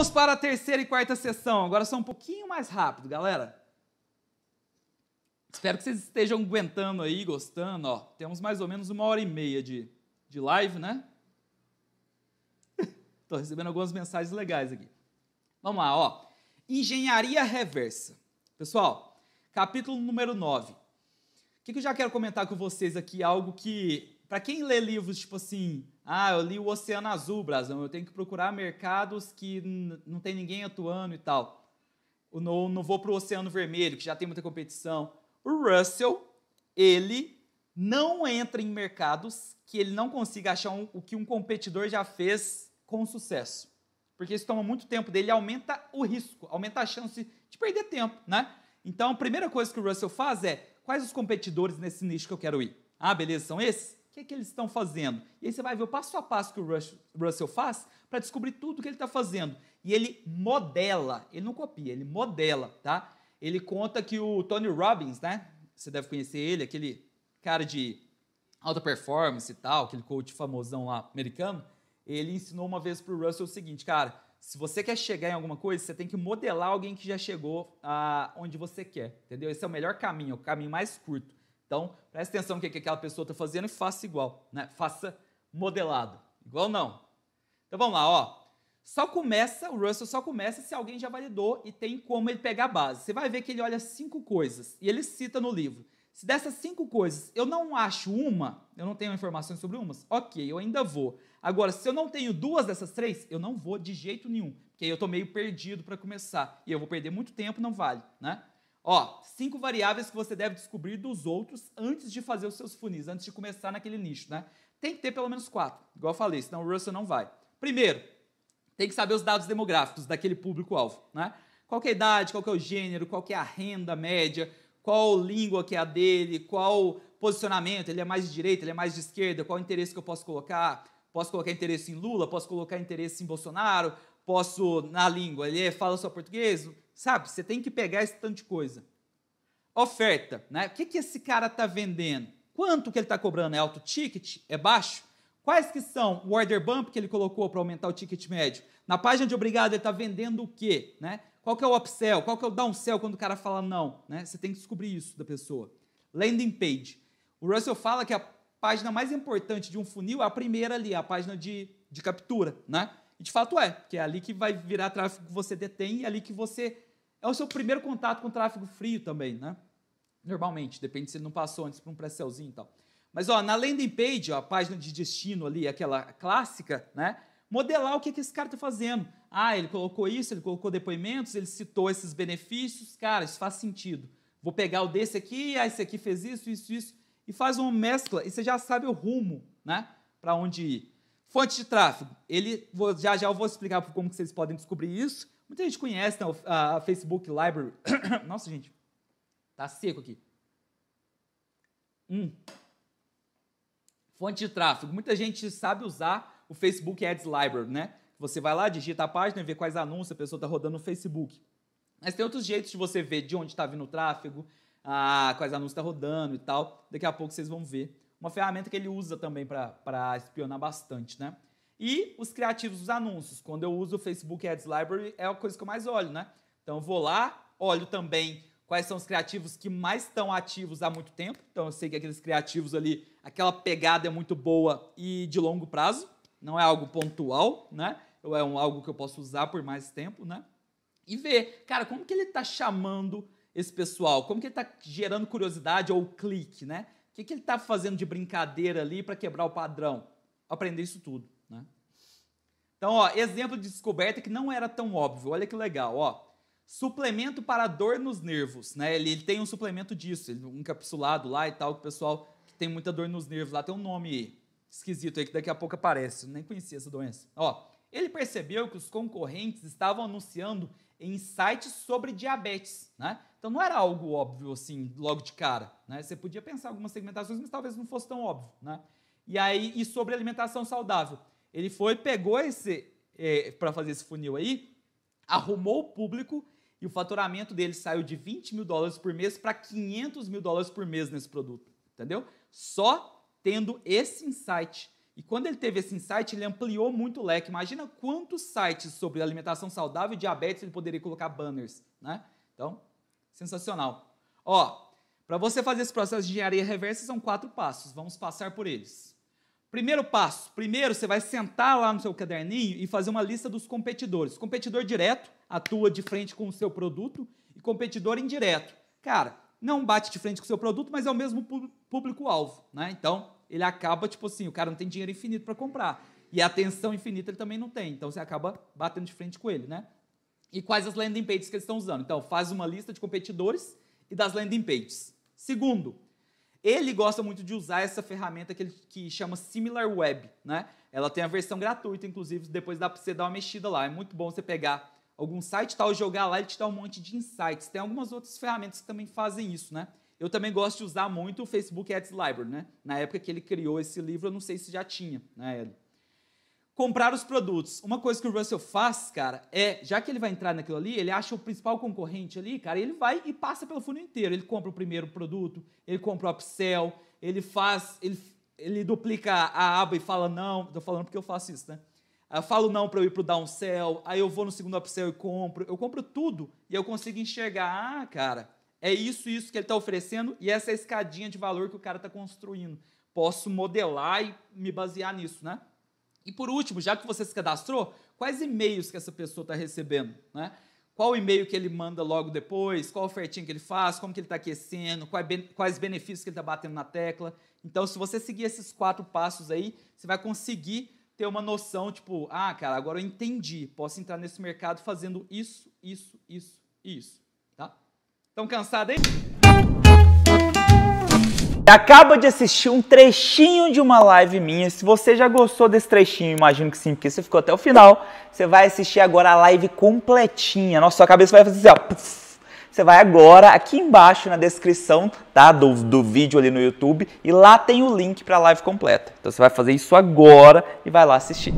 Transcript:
Vamos para a terceira e quarta sessão. Agora só um pouquinho mais rápido, galera. Espero que vocês estejam aguentando aí, gostando. Ó, temos mais ou menos uma hora e meia de, de live, né? Estou recebendo algumas mensagens legais aqui. Vamos lá, ó. Engenharia reversa. Pessoal, capítulo número 9. O que, que eu já quero comentar com vocês aqui? Algo que para quem lê livros tipo assim, ah, eu li o Oceano Azul, Brasão, eu tenho que procurar mercados que não tem ninguém atuando e tal. não, não vou pro Oceano Vermelho, que já tem muita competição. O Russell, ele não entra em mercados que ele não consiga achar um, o que um competidor já fez com sucesso. Porque isso toma muito tempo dele, aumenta o risco, aumenta a chance de perder tempo, né? Então, a primeira coisa que o Russell faz é, quais os competidores nesse nicho que eu quero ir? Ah, beleza, são esses? O que, é que eles estão fazendo? E aí você vai ver o passo a passo que o Russell faz para descobrir tudo que ele está fazendo. E ele modela, ele não copia, ele modela, tá? Ele conta que o Tony Robbins, né? Você deve conhecer ele, aquele cara de alta performance e tal, aquele coach famosão lá americano. Ele ensinou uma vez para o Russell o seguinte, cara, se você quer chegar em alguma coisa, você tem que modelar alguém que já chegou a ah, onde você quer, entendeu? Esse é o melhor caminho, é o caminho mais curto. Então, preste atenção no que, que aquela pessoa está fazendo e faça igual, né? Faça modelado. Igual não. Então vamos lá, ó. Só começa, o Russell só começa se alguém já validou e tem como ele pegar a base. Você vai ver que ele olha cinco coisas e ele cita no livro. Se dessas cinco coisas eu não acho uma, eu não tenho informações sobre umas, ok, eu ainda vou. Agora, se eu não tenho duas dessas três, eu não vou de jeito nenhum, porque aí eu estou meio perdido para começar. E eu vou perder muito tempo, não vale, né? Ó, cinco variáveis que você deve descobrir dos outros antes de fazer os seus funis, antes de começar naquele nicho, né? Tem que ter pelo menos quatro, igual eu falei, senão o Russell não vai. Primeiro, tem que saber os dados demográficos daquele público-alvo, né? Qual é a idade, qual é o gênero, qual é a renda média, qual língua que é a dele, qual posicionamento, ele é mais de direita, ele é mais de esquerda, qual interesse que eu posso colocar, posso colocar interesse em Lula, posso colocar interesse em Bolsonaro, posso na língua, ele é, fala só português, Sabe, você tem que pegar esse tanto de coisa. Oferta, né? O que, que esse cara está vendendo? Quanto que ele está cobrando? É alto ticket? É baixo? Quais que são o order bump que ele colocou para aumentar o ticket médio? Na página de obrigado ele está vendendo o quê? Né? Qual que é o upsell? Qual que é o downsell quando o cara fala não? Né? Você tem que descobrir isso da pessoa. Landing page. O Russell fala que a página mais importante de um funil é a primeira ali, a página de, de captura. Né? E de fato é, porque é ali que vai virar tráfego que você detém e é ali que você é o seu primeiro contato com tráfego frio também, né? Normalmente, depende se ele não passou antes para um pré-selzinho e tal. Mas ó, na landing page, ó, a página de destino ali, aquela clássica, né? Modelar o que, é que esse cara está fazendo. Ah, ele colocou isso, ele colocou depoimentos, ele citou esses benefícios. Cara, isso faz sentido. Vou pegar o desse aqui, ah, esse aqui fez isso, isso, isso. E faz uma mescla e você já sabe o rumo, né? Para onde ir. Fonte de tráfego. Ele, vou, já já eu vou explicar como que vocês podem descobrir isso, Muita gente conhece né, a Facebook Library. Nossa, gente, tá seco aqui. Hum. Fonte de tráfego. Muita gente sabe usar o Facebook Ads Library, né? Você vai lá, digita a página e vê quais anúncios a pessoa está rodando no Facebook. Mas tem outros jeitos de você ver de onde está vindo o tráfego, ah, quais anúncios está rodando e tal. Daqui a pouco vocês vão ver. Uma ferramenta que ele usa também para espionar bastante, né? E os criativos dos anúncios. Quando eu uso o Facebook Ads Library, é a coisa que eu mais olho, né? Então eu vou lá, olho também quais são os criativos que mais estão ativos há muito tempo. Então eu sei que aqueles criativos ali, aquela pegada é muito boa e de longo prazo, não é algo pontual, né? Ou é um, algo que eu posso usar por mais tempo, né? E ver, cara, como que ele está chamando esse pessoal? Como que ele está gerando curiosidade ou clique, né? O que, que ele está fazendo de brincadeira ali para quebrar o padrão? Aprender isso tudo. Então, ó, exemplo de descoberta que não era tão óbvio. Olha que legal, ó. Suplemento para dor nos nervos, né? Ele, ele tem um suplemento disso, ele, um encapsulado lá e tal, que o pessoal que tem muita dor nos nervos lá tem um nome esquisito aí que daqui a pouco aparece. Eu nem conhecia essa doença. Ó, ele percebeu que os concorrentes estavam anunciando em sites sobre diabetes, né? Então não era algo óbvio assim, logo de cara, né? Você podia pensar algumas segmentações, mas talvez não fosse tão óbvio, né? E aí e sobre alimentação saudável. Ele foi, pegou esse é, para fazer esse funil aí, arrumou o público e o faturamento dele saiu de 20 mil dólares por mês para 500 mil dólares por mês nesse produto, entendeu? Só tendo esse insight. E quando ele teve esse insight, ele ampliou muito o leque. Imagina quantos sites sobre alimentação saudável e diabetes ele poderia colocar banners, né? Então, sensacional. Ó, para você fazer esse processo de engenharia reversa são quatro passos. Vamos passar por eles. Primeiro passo, primeiro você vai sentar lá no seu caderninho e fazer uma lista dos competidores. Competidor direto atua de frente com o seu produto e competidor indireto. Cara, não bate de frente com o seu produto, mas é o mesmo público-alvo, né? Então, ele acaba, tipo assim, o cara não tem dinheiro infinito para comprar. E a atenção infinita ele também não tem. Então, você acaba batendo de frente com ele, né? E quais as landing pages que eles estão usando? Então, faz uma lista de competidores e das landing pages. Segundo, ele gosta muito de usar essa ferramenta que, ele, que chama Web, né? Ela tem a versão gratuita, inclusive, depois dá para você dar uma mexida lá. É muito bom você pegar algum site tal, jogar lá, ele te dá um monte de insights. Tem algumas outras ferramentas que também fazem isso, né? Eu também gosto de usar muito o Facebook Ads Library, né? Na época que ele criou esse livro, eu não sei se já tinha, né? comprar os produtos. Uma coisa que o Russell faz, cara, é, já que ele vai entrar naquilo ali, ele acha o principal concorrente ali, cara, ele vai e passa pelo fundo inteiro. Ele compra o primeiro produto, ele compra o upsell, ele faz, ele, ele duplica a aba e fala não, tô falando porque eu faço isso, né? Eu falo não para eu ir pro downsell, aí eu vou no segundo upsell e compro. Eu compro tudo e eu consigo enxergar, ah, cara, é isso, isso que ele está oferecendo e essa é a escadinha de valor que o cara está construindo. Posso modelar e me basear nisso, né? E por último, já que você se cadastrou, quais e-mails que essa pessoa está recebendo, né? Qual e-mail que ele manda logo depois, qual ofertinha que ele faz, como que ele está aquecendo, é quais benefícios que ele está batendo na tecla. Então, se você seguir esses quatro passos aí, você vai conseguir ter uma noção, tipo, ah, cara, agora eu entendi, posso entrar nesse mercado fazendo isso, isso, isso e isso, tá? Estão cansados, hein? Acaba de assistir um trechinho de uma live minha. Se você já gostou desse trechinho, imagino que sim, porque você ficou até o final. Você vai assistir agora a live completinha. Nossa, sua cabeça vai fazer assim, ó. Você vai agora aqui embaixo na descrição tá, do, do vídeo ali no YouTube e lá tem o link para a live completa. Então você vai fazer isso agora e vai lá assistir.